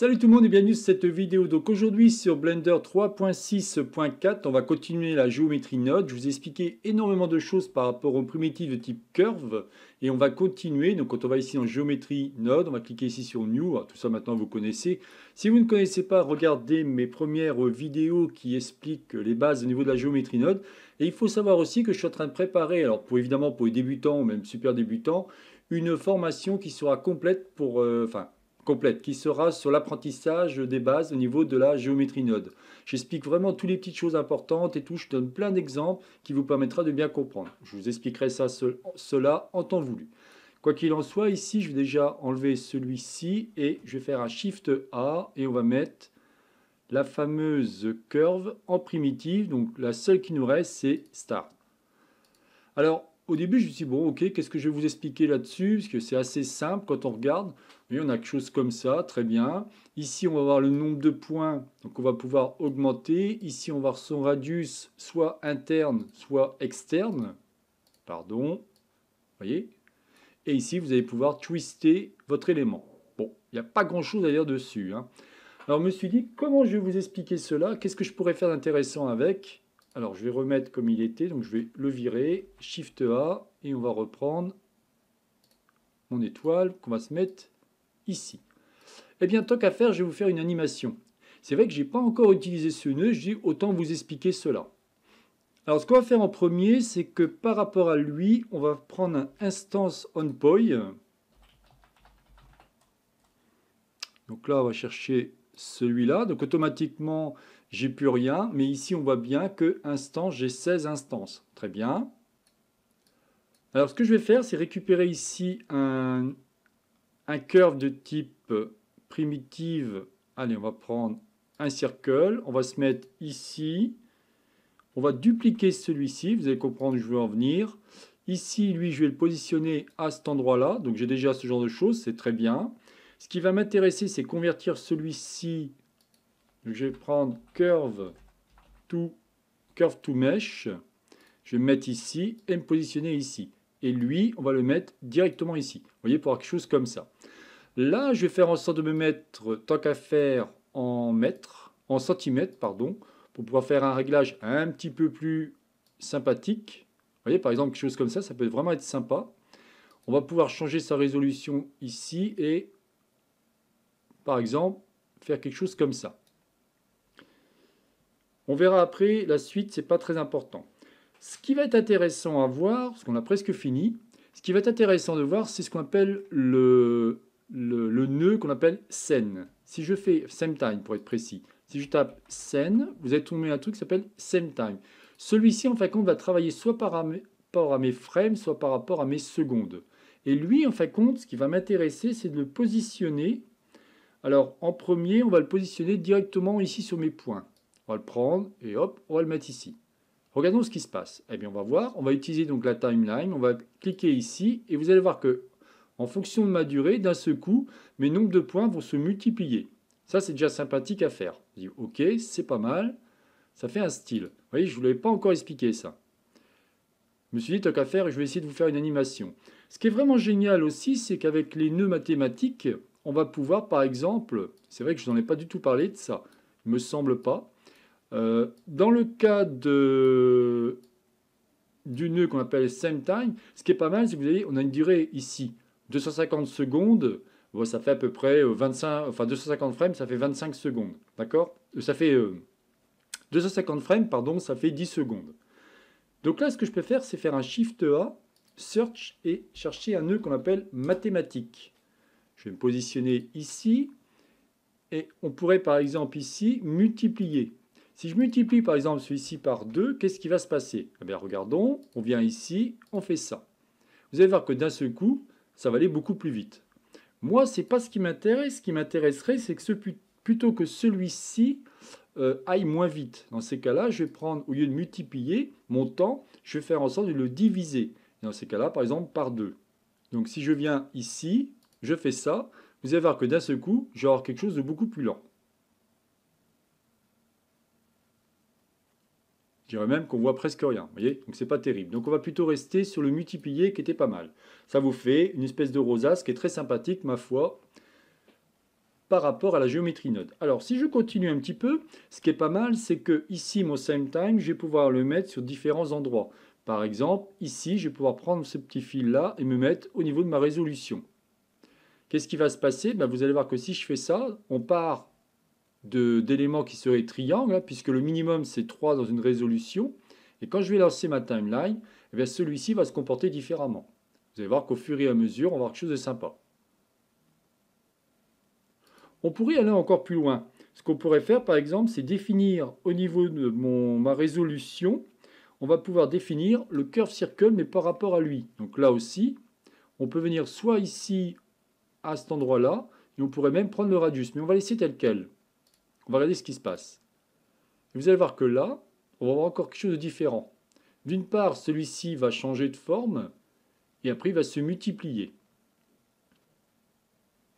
Salut tout le monde et bienvenue sur cette vidéo. Donc aujourd'hui sur Blender 3.6.4, on va continuer la géométrie node. Je vous ai expliqué énormément de choses par rapport aux primitives de type curve et on va continuer. Donc quand on va ici en géométrie node, on va cliquer ici sur new. Ah, tout ça maintenant vous connaissez. Si vous ne connaissez pas, regardez mes premières vidéos qui expliquent les bases au niveau de la géométrie node. Et il faut savoir aussi que je suis en train de préparer, alors pour évidemment pour les débutants ou même super débutants, une formation qui sera complète pour, euh, enfin qui sera sur l'apprentissage des bases au niveau de la géométrie node. J'explique vraiment toutes les petites choses importantes et tout. Je donne plein d'exemples qui vous permettra de bien comprendre. Je vous expliquerai ça, cela en temps voulu. Quoi qu'il en soit, ici, je vais déjà enlever celui-ci et je vais faire un Shift A et on va mettre la fameuse curve en primitive. Donc la seule qui nous reste, c'est Star. Alors, au début, je me suis dit, bon, ok, qu'est-ce que je vais vous expliquer là-dessus Parce que c'est assez simple quand on regarde. voyez, on a quelque chose comme ça, très bien. Ici, on va voir le nombre de points, donc on va pouvoir augmenter. Ici, on va voir son radius, soit interne, soit externe. Pardon, vous voyez Et ici, vous allez pouvoir twister votre élément. Bon, il n'y a pas grand-chose d'ailleurs dessus. Hein. Alors, je me suis dit, comment je vais vous expliquer cela Qu'est-ce que je pourrais faire d'intéressant avec alors, je vais remettre comme il était. Donc, je vais le virer. Shift A. Et on va reprendre mon étoile qu'on va se mettre ici. Eh bien, tant qu'à faire, je vais vous faire une animation. C'est vrai que j'ai pas encore utilisé ce nœud. j'ai autant vous expliquer cela. Alors, ce qu'on va faire en premier, c'est que par rapport à lui, on va prendre un instance onPoy. Donc là, on va chercher celui-là. Donc automatiquement, j'ai plus rien, mais ici on voit bien que instance, j'ai 16 instances. Très bien. Alors ce que je vais faire, c'est récupérer ici un, un curve de type primitive. Allez, on va prendre un circle, on va se mettre ici, on va dupliquer celui-ci, vous allez comprendre où je veux en venir. Ici, lui, je vais le positionner à cet endroit-là, donc j'ai déjà ce genre de choses, c'est très bien. Ce qui va m'intéresser, c'est convertir celui-ci je vais prendre Curve to, curve to Mesh. Je vais me mettre ici et me positionner ici. Et lui, on va le mettre directement ici. Vous voyez, pour quelque chose comme ça. Là, je vais faire en sorte de me mettre, tant qu'à faire, en mètres, en centimètres, pardon, pour pouvoir faire un réglage un petit peu plus sympathique. Vous voyez, par exemple, quelque chose comme ça, ça peut vraiment être sympa. On va pouvoir changer sa résolution ici et, par exemple, faire quelque chose comme ça. On verra après, la suite, c'est pas très important. Ce qui va être intéressant à voir, parce qu'on a presque fini, ce qui va être intéressant de voir, c'est ce qu'on appelle le, nœud qu'on appelle scène. Si je fais same time, pour être précis, si je tape scène, vous allez tomber un truc qui s'appelle same time. Celui-ci, en fin de compte, va travailler soit par rapport à mes frames, soit par rapport à mes secondes. Et lui, en fin de compte, ce qui va m'intéresser, c'est de le positionner. Alors, en premier, on va le positionner directement ici sur mes points. On va le prendre et hop, on va le mettre ici. Regardons ce qui se passe. Eh bien, on va voir. On va utiliser donc la timeline. On va cliquer ici et vous allez voir que, en fonction de ma durée, d'un seul coup, mes nombres de points vont se multiplier. Ça, c'est déjà sympathique à faire. OK, c'est pas mal. Ça fait un style. Vous voyez, je ne vous l'avais pas encore expliqué ça. Je me suis dit, tant qu'à faire, je vais essayer de vous faire une animation. Ce qui est vraiment génial aussi, c'est qu'avec les nœuds mathématiques, on va pouvoir, par exemple, c'est vrai que je n'en ai pas du tout parlé de ça, il me semble pas, euh, dans le cas de du nœud qu'on appelle same time, ce qui est pas mal, c'est que vous avez, on a une durée ici 250 secondes. ça fait à peu près 25, euh, enfin 250 frames, ça fait 25 secondes, d'accord euh, Ça fait 250 frames, pardon, ça fait 10 secondes. Donc là, ce que je peux faire, c'est faire un Shift A, Search et chercher un nœud qu'on appelle mathématique. Je vais me positionner ici et on pourrait par exemple ici multiplier. Si je multiplie par exemple celui-ci par 2, qu'est-ce qui va se passer Eh bien regardons, on vient ici, on fait ça. Vous allez voir que d'un seul coup, ça va aller beaucoup plus vite. Moi, ce n'est pas ce qui m'intéresse. Ce qui m'intéresserait, c'est que ce, plutôt que celui-ci euh, aille moins vite. Dans ces cas-là, je vais prendre, au lieu de multiplier mon temps, je vais faire en sorte de le diviser. Dans ces cas-là, par exemple, par 2. Donc si je viens ici, je fais ça, vous allez voir que d'un seul coup, je vais avoir quelque chose de beaucoup plus lent. Je dirais même qu'on voit presque rien, vous voyez Donc c'est pas terrible. Donc on va plutôt rester sur le multiplié qui était pas mal. Ça vous fait une espèce de rosace qui est très sympathique, ma foi, par rapport à la géométrie node. Alors si je continue un petit peu, ce qui est pas mal, c'est que ici, mon same time, je vais pouvoir le mettre sur différents endroits. Par exemple, ici, je vais pouvoir prendre ce petit fil-là et me mettre au niveau de ma résolution. Qu'est-ce qui va se passer ben, Vous allez voir que si je fais ça, on part d'éléments qui seraient triangles, hein, puisque le minimum c'est 3 dans une résolution. Et quand je vais lancer ma timeline, eh celui-ci va se comporter différemment. Vous allez voir qu'au fur et à mesure, on va voir quelque chose de sympa. On pourrait aller encore plus loin. Ce qu'on pourrait faire, par exemple, c'est définir au niveau de mon, ma résolution, on va pouvoir définir le curve circle, mais par rapport à lui. Donc là aussi, on peut venir soit ici, à cet endroit-là, et on pourrait même prendre le radius. Mais on va laisser tel quel. On ce qui se passe. Vous allez voir que là, on va avoir encore quelque chose de différent. D'une part, celui-ci va changer de forme et après, il va se multiplier.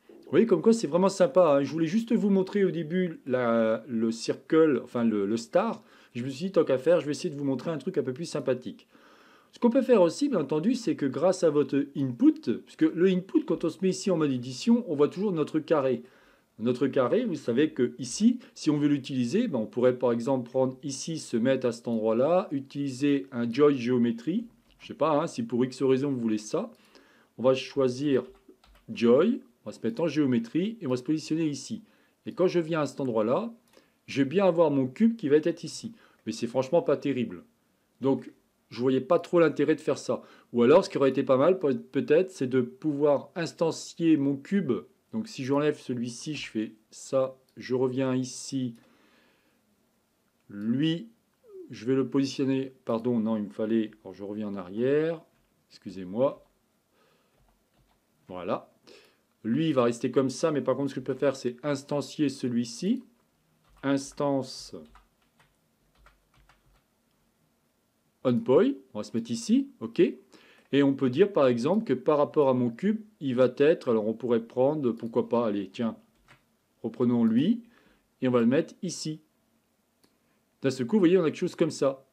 Vous voyez comme quoi c'est vraiment sympa. Hein. Je voulais juste vous montrer au début le circle, enfin le, le, star. Je me suis dit, tant qu'à faire, je vais essayer de vous montrer un truc un peu plus sympathique. Ce qu'on peut faire aussi, bien entendu, c'est que grâce à votre input, puisque le input, quand on se met ici en mode édition, on voit toujours notre carré. Notre carré, vous savez que ici, si on veut l'utiliser, ben, on pourrait par exemple prendre ici, se mettre à cet endroit-là, utiliser un joy géométrie. Je sais pas, hein, si pour X raison vous voulez ça, on va choisir joy, on va se mettre en géométrie et on va se positionner ici. Et quand je viens à cet endroit-là, je vais bien avoir mon cube qui va être ici. Mais c'est franchement pas terrible. Donc, je voyais pas trop l'intérêt de faire ça. Ou alors, ce qui aurait été pas mal, peut-être, c'est de pouvoir instancier mon cube donc si j'enlève celui-ci, je fais ça, je reviens ici. Lui, je vais le positionner, pardon, non, il me fallait, alors je reviens en arrière, excusez-moi. Voilà. Lui, il va rester comme ça, mais par contre, ce que je peux faire, c'est instancier celui-ci. Instance onPoy, on va se mettre ici, OK et on peut dire par exemple que par rapport à mon cube, il va être, alors on pourrait prendre, pourquoi pas, allez, tiens, reprenons lui, et on va le mettre ici. D'un seul coup, vous voyez, on a quelque chose comme ça.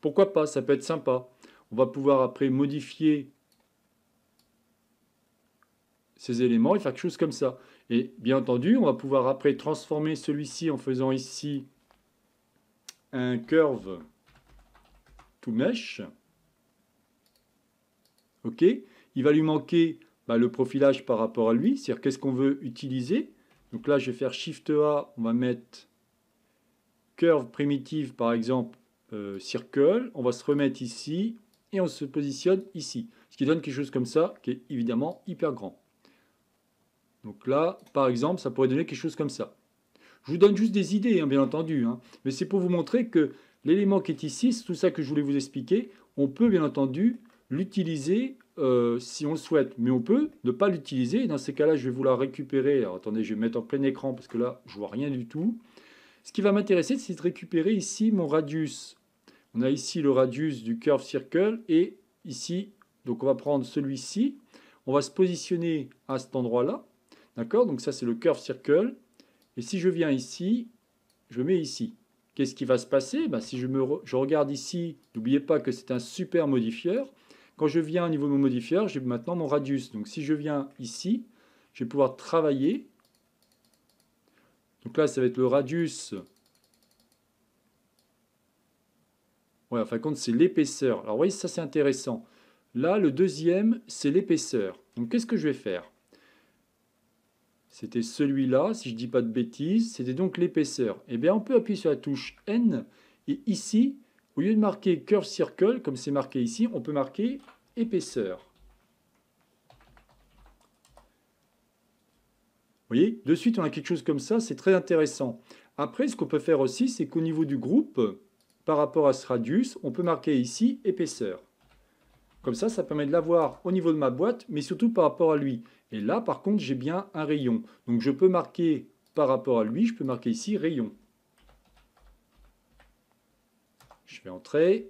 Pourquoi pas, ça peut être sympa. On va pouvoir après modifier ces éléments et faire quelque chose comme ça. Et bien entendu, on va pouvoir après transformer celui-ci en faisant ici un curve to mesh ok Il va lui manquer bah, le profilage par rapport à lui, c'est-à-dire qu'est-ce qu'on veut utiliser. Donc là, je vais faire Shift A, on va mettre curve primitive, par exemple, euh, circle. On va se remettre ici et on se positionne ici. Ce qui donne quelque chose comme ça, qui est évidemment hyper grand. Donc là, par exemple, ça pourrait donner quelque chose comme ça. Je vous donne juste des idées, hein, bien entendu. Hein. mais c'est pour vous montrer que l'élément qui est ici, c'est tout ça que je voulais vous expliquer. On peut, bien entendu, l'utiliser euh, si on le souhaite, mais on peut ne pas l'utiliser. Dans ces cas-là, je vais vouloir récupérer. attendez, je vais mettre en plein écran parce que là, je vois rien du tout. Ce qui va m'intéresser, c'est de récupérer ici mon radius. On a ici le radius du curve circle et ici, donc on va prendre celui-ci. On va se positionner à cet endroit-là. D'accord Donc ça, c'est le curve circle. Et si je viens ici, je mets ici. Qu'est-ce qui va se passer bah, Si je, me je regarde ici, n'oubliez pas que c'est un super modifieur. Quand je viens au niveau de mon modifieur, j'ai maintenant mon radius. Donc si je viens ici, je vais pouvoir travailler. Donc là, ça va être le radius. Ouais, en fin de compte, c'est l'épaisseur. Alors vous voyez, ça c'est intéressant. Là, le deuxième, c'est l'épaisseur. Donc qu'est-ce que je vais faire C'était celui-là, si je ne dis pas de bêtises. C'était donc l'épaisseur. Eh bien, on peut appuyer sur la touche N. Et ici, au lieu de marquer curve circle, comme c'est marqué ici, on peut marquer épaisseur. Vous voyez, de suite, on a quelque chose comme ça, c'est très intéressant. Après, ce qu'on peut faire aussi, c'est qu'au niveau du groupe, par rapport à ce radius, on peut marquer ici épaisseur. Comme ça, ça permet de l'avoir au niveau de ma boîte, mais surtout par rapport à lui. Et là, par contre, j'ai bien un rayon. Donc, je peux marquer par rapport à lui, je peux marquer ici rayon. Je vais entrer.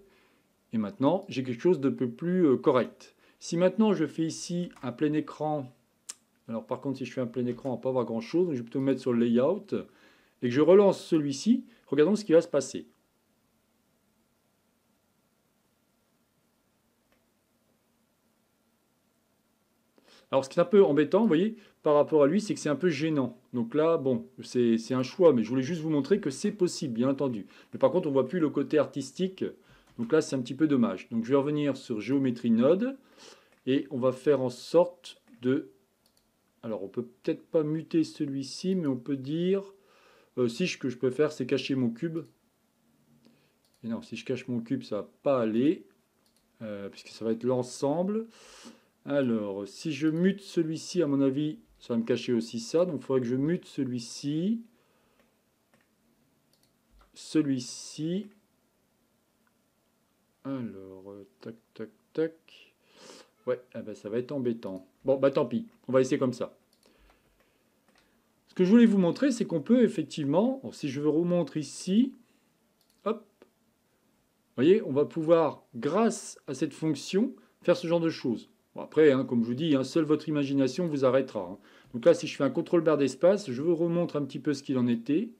Et maintenant, j'ai quelque chose de peu plus euh, correct. Si maintenant je fais ici un plein écran, alors par contre si je fais un plein écran, on ne va pas voir grand chose, donc je vais plutôt me mettre sur le layout, et que je relance celui-ci, regardons ce qui va se passer. Alors, ce qui est un peu embêtant, vous voyez, par rapport à lui, c'est que c'est un peu gênant. Donc là, bon, c'est un choix, mais je voulais juste vous montrer que c'est possible, bien entendu. Mais par contre, on ne voit plus le côté artistique. Donc là, c'est un petit peu dommage. Donc, je vais revenir sur géométrie node et on va faire en sorte de... Alors, on peut peut-être pas muter celui-ci, mais on peut dire... Euh, si ce que je peux faire, c'est cacher mon cube. Et non, si je cache mon cube, ça ne va pas aller, euh, puisque ça va être l'ensemble. Alors, si je mute celui-ci, à mon avis, ça va me cacher aussi ça. Donc, il faudrait que je mute celui-ci. Celui-ci. Alors, euh, tac, tac, tac. Ouais, eh ben, ça va être embêtant. Bon, bah tant pis, on va essayer comme ça. Ce que je voulais vous montrer, c'est qu'on peut effectivement, si je vous remontre ici, hop, vous voyez, on va pouvoir, grâce à cette fonction, faire ce genre de choses après, hein, comme je vous dis, hein, seule votre imagination vous arrêtera. Hein. Donc là, si je fais un contrôle barre d'espace, je vous remontre un petit peu ce qu'il en était.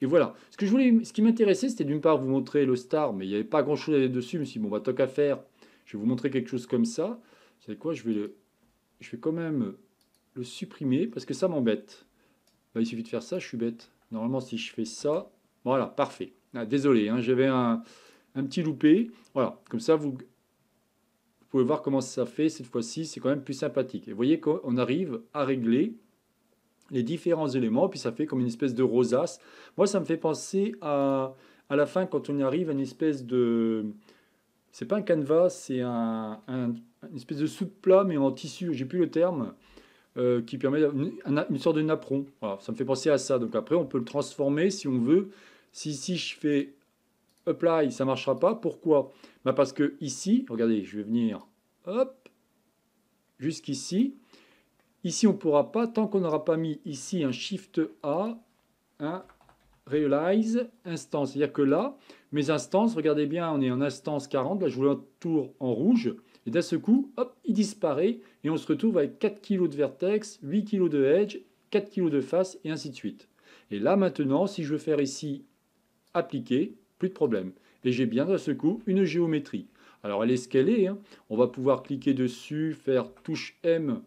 Et voilà. Ce, que je voulais, ce qui m'intéressait, c'était d'une part vous montrer le star, mais il n'y avait pas grand-chose à dessus. Je me suis bon, bah, tant toc à faire, je vais vous montrer quelque chose comme ça. Vous savez quoi je vais, le, je vais quand même le supprimer parce que ça m'embête. Bah, il suffit de faire ça, je suis bête. Normalement, si je fais ça, voilà, parfait. Ah, désolé, j'avais un petit loupé. Voilà, comme ça, vous vous pouvez voir comment ça fait cette fois-ci, c'est quand même plus sympathique. Et vous voyez qu'on arrive à régler les différents éléments, puis ça fait comme une espèce de rosace. Moi, ça me fait penser à, à la fin, quand on y arrive, à une espèce de... C'est pas un canevas, c'est un, une espèce de soupe-plat, mais en tissu, j'ai plus le terme, euh, qui permet une, sorte de napperon. ça me fait penser à ça. Donc après, on peut le transformer si on veut. Si, si je fais apply, ça ne marchera pas. Pourquoi bah, Parce que ici, regardez, je vais venir, jusqu'ici. Ici, on ne pourra pas, tant qu'on n'aura pas mis ici un Shift A, un Realize Instance. C'est-à-dire que là, mes instances, regardez bien, on est en instance 40, là je vous tour en rouge, et d'un seul coup, hop, il disparaît, et on se retrouve avec 4 kg de vertex, 8 kg de edge, 4 kg de face, et ainsi de suite. Et là maintenant, si je veux faire ici appliquer, plus de problème. Et j'ai bien à ce coup une géométrie. Alors elle est ce qu'elle est. on va pouvoir cliquer dessus, faire touche M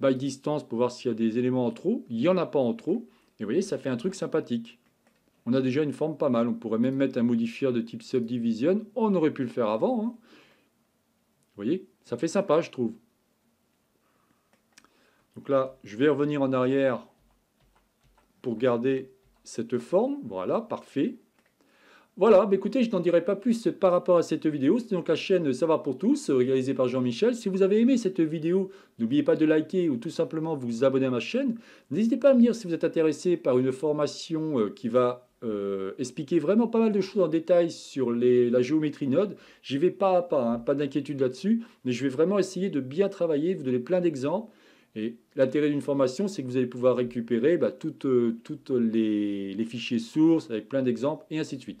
by distance pour voir s'il y a des éléments en trop. Il n'y en a pas en trop. Et vous voyez, ça fait un truc sympathique. On a déjà une forme pas mal. On pourrait même mettre un modifier de type subdivision. On aurait pu le faire avant. Hein. Vous voyez, ça fait sympa, je trouve. Donc là, je vais revenir en arrière pour garder cette forme. Voilà, parfait. Voilà, bah, écoutez, je n'en dirai pas plus par rapport à cette vidéo. C'est donc la chaîne Savoir pour tous, euh, réalisée par Jean-Michel. Si vous avez aimé cette vidéo, n'oubliez pas de liker ou tout simplement vous abonner à ma chaîne. N'hésitez pas à me dire si vous êtes intéressé par une formation euh, qui va euh, expliquer vraiment pas mal de choses en détail sur la géométrie node. J'y vais pas à pas, hein, pas d'inquiétude là-dessus, mais je vais vraiment essayer de bien travailler, vous donner plein d'exemples. Et l'intérêt d'une formation, c'est que vous allez pouvoir récupérer bah, toutes, les fichiers sources avec plein d'exemples et ainsi de suite.